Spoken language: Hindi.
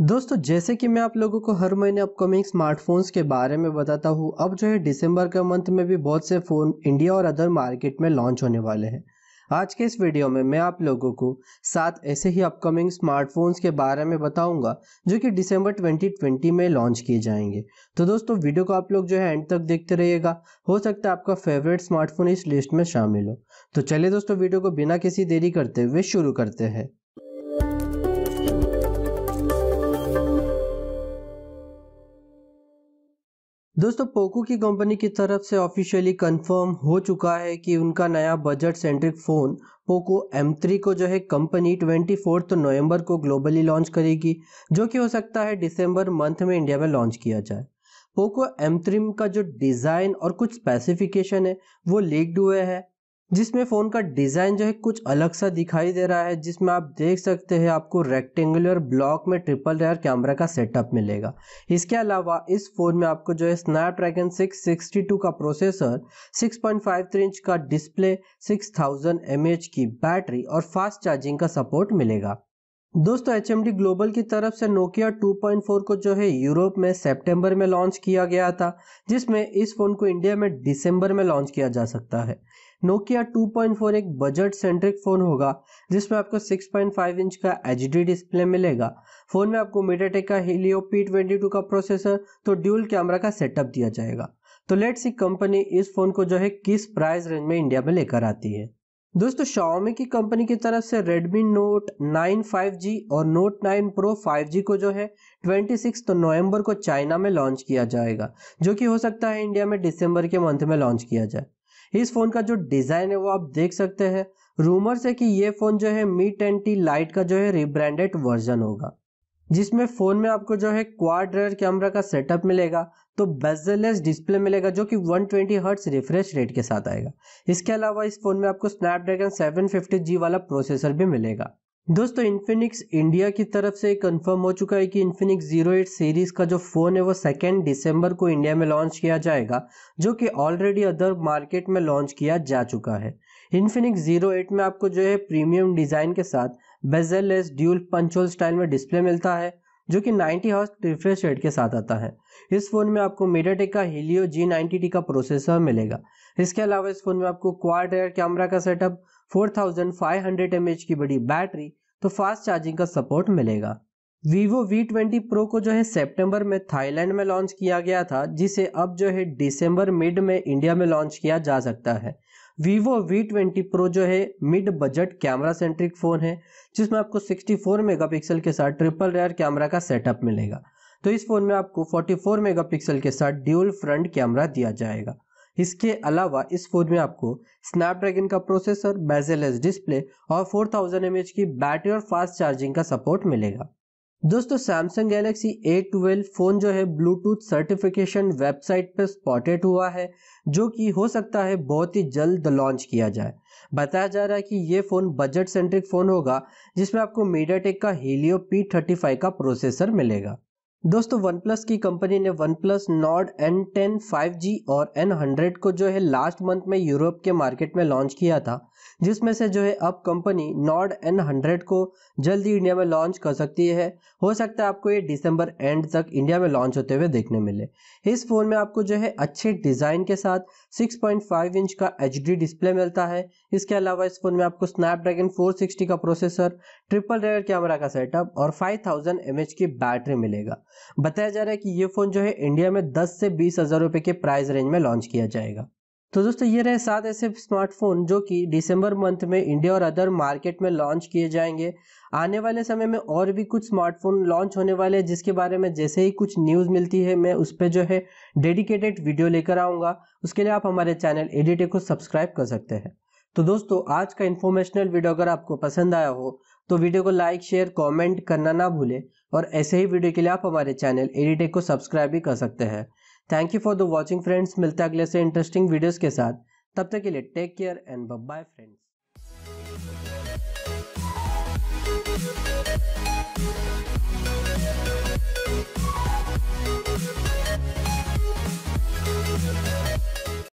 दोस्तों जैसे कि मैं आप लोगों को हर महीने अपकमिंग स्मार्टफोन्स के बारे में बताता हूँ अब जो है दिसंबर के मंथ में भी बहुत से फ़ोन इंडिया और अदर मार्केट में लॉन्च होने वाले हैं आज के इस वीडियो में मैं आप लोगों को सात ऐसे ही अपकमिंग स्मार्टफोन्स के बारे में बताऊंगा जो कि दिसंबर 2020 में लॉन्च किए जाएंगे तो दोस्तों वीडियो को आप लोग जो है एंड तक देखते रहिएगा हो सकता है आपका फेवरेट स्मार्टफोन इस लिस्ट में शामिल हो तो चलिए दोस्तों वीडियो को बिना किसी देरी करते हुए शुरू करते हैं दोस्तों पोको की कंपनी की तरफ से ऑफिशियली कंफर्म हो चुका है कि उनका नया budget centric phone Poco M3 को जो है कंपनी ट्वेंटी फोर्थ नवंबर को ग्लोबली लॉन्च करेगी जो कि हो सकता है दिसंबर मंथ में इंडिया में लॉन्च किया जाए पोको M3 का जो डिज़ाइन और कुछ स्पेसिफिकेशन है वो लीक्ड हुए हैं जिसमें फ़ोन का डिज़ाइन जो है कुछ अलग सा दिखाई दे रहा है जिसमें आप देख सकते हैं आपको रेक्टेंगुलर ब्लॉक में ट्रिपल रेयर कैमरा का सेटअप मिलेगा इसके अलावा इस फ़ोन में आपको जो है स्नैपड्रैगन 662 का प्रोसेसर 6.53 इंच का डिस्प्ले 6000 थाउजेंड की बैटरी और फास्ट चार्जिंग का सपोर्ट मिलेगा दोस्तों एच ग्लोबल की तरफ से नोकिया 2.4 को जो है यूरोप में सितंबर में लॉन्च किया गया था जिसमें इस फ़ोन को इंडिया में दिसंबर में लॉन्च किया जा सकता है नोकिया 2.4 एक बजट सेंट्रिक फ़ोन होगा जिसमें आपको 6.5 इंच का एच डिस्प्ले मिलेगा फ़ोन में आपको मीडियाटेक का हिलियो पी ट्वेंटी का प्रोसेसर तो ड्यूल कैमरा का सेटअप दिया जाएगा तो लेट्स सी कंपनी इस फ़ोन को जो है किस प्राइस रेंज में इंडिया में लेकर आती है दोस्तों शाओमी की कंपनी की तरफ से Redmi Note 9 5G और Note 9 Pro 5G को जो है 26 तो नवंबर को चाइना में लॉन्च किया जाएगा जो कि हो सकता है इंडिया में दिसंबर के मंथ में लॉन्च किया जाए इस फ़ोन का जो डिज़ाइन है वो आप देख सकते हैं रूमर्स है कि ये फ़ोन जो है मी टेन लाइट का जो है रिब्रांडेड वर्जन होगा जिसमें फ़ोन में आपको जो है क्वाड रेयर कैमरा का सेटअप मिलेगा तो बेजलेस डिस्प्ले मिलेगा जो कि 120 ट्वेंटी रिफ्रेश रेट के साथ आएगा इसके अलावा इस फ़ोन में आपको स्नैपड्रैगन 750G वाला प्रोसेसर भी मिलेगा दोस्तों इन्फिनिक्स इंडिया की तरफ से कंफर्म हो चुका है कि इन्फिनिक्स 08 सीरीज़ का जो फ़ोन है वो सेकेंड दिसंबर को इंडिया में लॉन्च किया जाएगा जो कि ऑलरेडी अदर मार्केट में लॉन्च किया जा चुका है इनफिनिक्स जीरो एट में आपको जो है प्रीमियम डिज़ाइन के साथ बेजललेस ड्यूल पंचोल स्टाइल में डिस्प्ले मिलता है जो कि 90 हॉर्स रिफ्रेश रेट के साथ आता है इस फोन में आपको मीडियाटेक का हीलियो जी नाइन्टी का प्रोसेसर मिलेगा इसके अलावा इस फोन में आपको क्वाड एयर कैमरा का सेटअप 4500 एच की बड़ी बैटरी तो फास्ट चार्जिंग का सपोर्ट मिलेगा वीवो V20 Pro को जो है सितंबर में थाईलैंड में लॉन्च किया गया था जिसे अब जो है दिसंबर मिड में इंडिया में लॉन्च किया जा सकता है वीवो वी ट्वेंटी प्रो जो है mid budget camera centric phone है जिसमें आपको 64 मेगापिक्सल के साथ ट्रिपल रेयर कैमरा का सेटअप मिलेगा तो इस फ़ोन में आपको 44 मेगापिक्सल के साथ ड्यूल फ्रंट कैमरा दिया जाएगा इसके अलावा इस फोन में आपको स्नैपड्रैगन का प्रोसेसर बेजेलेस डिस्प्ले और 4000 थाउजेंड की बैटरी और फास्ट चार्जिंग का सपोर्ट मिलेगा दोस्तों सैमसंग गैलेक्सी A12 फ़ोन जो है ब्लूटूथ सर्टिफिकेशन वेबसाइट पर स्पॉटेड हुआ है जो कि हो सकता है बहुत ही जल्द लॉन्च किया जाए बताया जा रहा है कि ये फ़ोन बजट सेंट्रिक फ़ोन होगा जिसमें आपको मीडियाटेक का हीलियो P35 का प्रोसेसर मिलेगा दोस्तों वन प्लस की कंपनी ने one N ten five G और हंड्रेड को जो है लास्ट मंथ में यूरोप के मार्केट में लॉन्च किया था जिसमें से जो है अब कंपनी नॉर्ड एन हंड्रेड को जल्दी इंडिया में लॉन्च कर सकती है हो सकता है आपको ये दिसंबर एंड तक इंडिया में लॉन्च होते हुए देखने मिले इस फोन में आपको जो है अच्छे डिजाइन के साथ 6.5 इंच का एच डिस्प्ले मिलता है इसके अलावा इस फोन में आपको स्नैपड्रैगन 460 का प्रोसेसर ट्रिपल रेयर कैमरा का सेटअप और फाइव थाउजेंड की बैटरी मिलेगा बताया जा रहा है कि ये फोन जो है इंडिया में दस से बीस हजार रुपए के प्राइस रेंज में लॉन्च किया जाएगा तो दोस्तों ये रहे सात ऐसे स्मार्टफोन जो कि दिसंबर मंथ में इंडिया और अदर मार्केट में लॉन्च किए जाएंगे आने वाले समय में और भी कुछ स्मार्टफोन लॉन्च होने वाले हैं जिसके बारे में जैसे ही कुछ न्यूज़ मिलती है मैं उस पर जो है डेडिकेटेड वीडियो लेकर आऊँगा उसके लिए आप हमारे चैनल एडिटे को सब्सक्राइब कर सकते हैं तो दोस्तों आज का इन्फॉर्मेशनल वीडियो अगर आपको पसंद आया हो तो वीडियो को लाइक शेयर कॉमेंट करना ना भूलें और ऐसे ही वीडियो के लिए आप हमारे चैनल एडीटेक को सब्सक्राइब भी कर सकते हैं thank you for the watching friends मिलते हैं अगले से इंटरेस्टिंग वीडियोज़ के साथ तब तक के लिए take care and bye friends